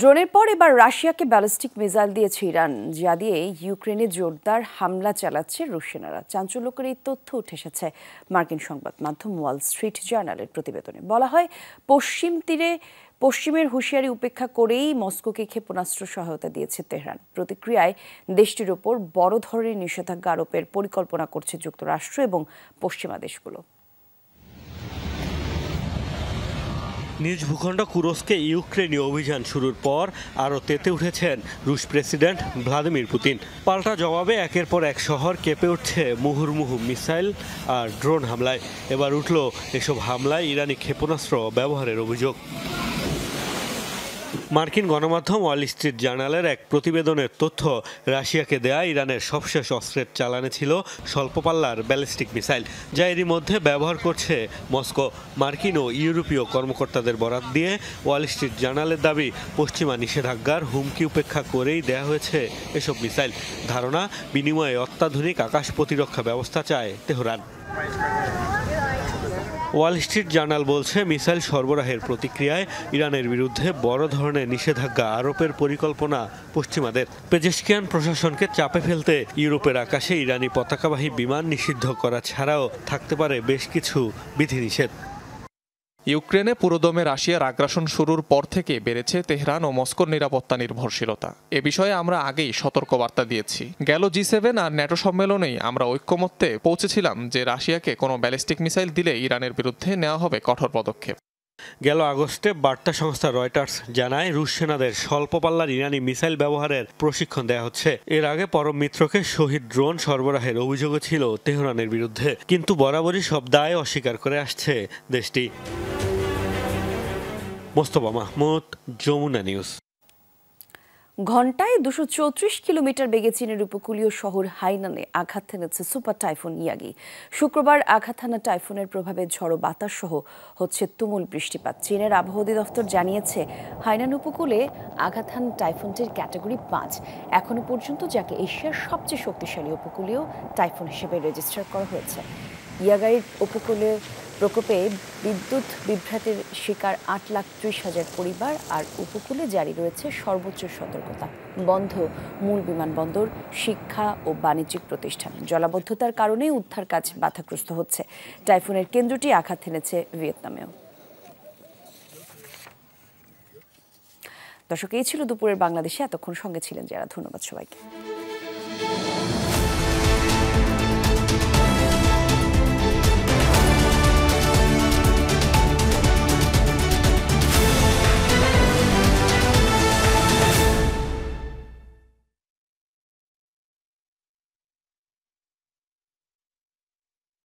ড্রোনের পর এবার রাশিয়াকে ব্যালিস্টিক মিসাইল দিয়েছে ইরান যা দিয়ে ইউক্রেনে জোরদার হামলা চালাচ্ছে রুশিয়ানারা চাঞ্চল্যকর এই তথ্য উঠে এসেছে মার্কিন সংবাদ মাধ্যম ওয়াল স্ট্রিট জার্নালের প্রতিবেদনে বলা হয় পশ্চিম তীরে পশ্চিমের হুঁশিয়ারি উপেক্ষা করেই মস্কোকে ক্ষেপণাস্ত্র সহায়তা দিয়েছে তেহরান প্রতিক্রিয়ায় দেশটির ওপর বড় ধরনের নিষেধাজ্ঞা আরোপের পরিকল্পনা করছে যুক্তরাষ্ট্র এবং পশ্চিমা দেশগুলো নিজ ভূখণ্ড কুরস্কে ইউক্রেনীয় অভিযান শুরুর পর আরও তেতে উঠেছেন রুশ প্রেসিডেন্ট ভ্লাদিমির পুতিন পাল্টা জবাবে একের পর এক শহর কেঁপে উঠছে মুহুর্মুহু মিসাইল আর ড্রোন হামলায় এবার উঠল এসব হামলায় ইরানি ক্ষেপণাস্ত্র ব্যবহারের অভিযোগ মার্কিন গণমাধ্যম ওয়াল স্ট্রিট জার্নালের এক প্রতিবেদনের তথ্য রাশিয়াকে দেয়া ইরানের সবশেষ অস্ত্রের চালানে ছিল স্বল্পপাল্লার ব্যালিস্টিক মিসাইল যা এরই মধ্যে ব্যবহার করছে মস্কো মার্কিন ও ইউরোপীয় কর্মকর্তাদের বরাত দিয়ে ওয়াল স্ট্রিট জার্নালের দাবি পশ্চিমা নিষেধাজ্ঞার হুমকি উপেক্ষা করেই দেয়া হয়েছে এসব মিসাইল ধারণা বিনিময়ে অত্যাধুনিক আকাশ প্রতিরক্ষা ব্যবস্থা চায় তেহরান ওয়াল স্ট্রিট জার্নাল বলছে মিসাইল সরবরাহের প্রতিক্রিয়ায় ইরানের বিরুদ্ধে বড় ধরনের নিষেধাজ্ঞা আরোপের পরিকল্পনা পশ্চিমাদের পেজেস্কিয়ান প্রশাসনকে চাপে ফেলতে ইউরোপের আকাশে ইরানি পতাকাবাহী বিমান নিষিদ্ধ করা ছাড়াও থাকতে পারে বেশ কিছু বিধিনিষেধ ইউক্রেনে পুরোদমে রাশিয়ার আগ্রাসন শুরুর পর থেকে বেড়েছে তেহরান ও মস্কোর নিরাপত্তা নির্ভরশীলতা এ বিষয়ে আমরা আগেই সতর্কবার্তা দিয়েছি গেল জি সেভেন আর ন্যাটো সম্মেলনেই আমরা ঐক্যমত্যে পৌঁছেছিলাম যে রাশিয়াকে কোনো ব্যালিস্টিক মিসাইল দিলে ইরানের বিরুদ্ধে নেওয়া হবে কঠোর পদক্ষেপ গেল আগস্টে বার্তা সংস্থা রয়টার্স জানায় রুশ সেনাদের স্বল্প পাল্লার ইরানি মিসাইল ব্যবহারের প্রশিক্ষণ দেওয়া হচ্ছে এর আগে পরম মিত্রকে শহীদ ড্রোন সরবরাহের অভিযোগও ছিল তেহরানের বিরুদ্ধে কিন্তু বরাবরই সব দায় অস্বীকার করে আসছে দেশটি মোস্তফা মাহমুদ যমুনা নিউজ ঘন্টায় দুশো চৌত্রিশ কিলোমিটার বেগে চীনের উপকূলীয় শহর হাইনানে আঘাত হেনেছে সুপার টাইফুন ইয়াগি শুক্রবার আঘাত হানা টাইফুনের প্রভাবে ঝড়ো বাতাস সহ হচ্ছে তুমুল বৃষ্টিপাত চীনের আবহাওয়া দফতর জানিয়েছে হাইনান উপকূলে আঘাত হানা টাইফুনটির ক্যাটাগরি পাঁচ এখনও পর্যন্ত যাকে এশিয়ার সবচেয়ে শক্তিশালী উপকূলীয় টাইফুন হিসেবে রেজিস্টার করা হয়েছে ইয়াগাইয়ের উপকূলে প্রকোপে বিদ্যুৎ বিভ্রাটের শিকার আট লাখ ত্রিশ হাজার পরিবার আর উপকূলে জারি রয়েছে সর্বোচ্চ সতর্কতা বন্ধ মূল বিমানবন্দর শিক্ষা ও বাণিজ্যিক প্রতিষ্ঠান জলাবদ্ধতার কারণে উদ্ধার কাজ বাধাগ্রস্ত হচ্ছে টাইফুনের কেন্দ্রটি আঘাত হেনেছে ভিয়েতনামেও দর্শক এই ছিল দুপুরের বাংলাদেশে এতক্ষণ সঙ্গে ছিলেন যারা ধন্যবাদ সবাইকে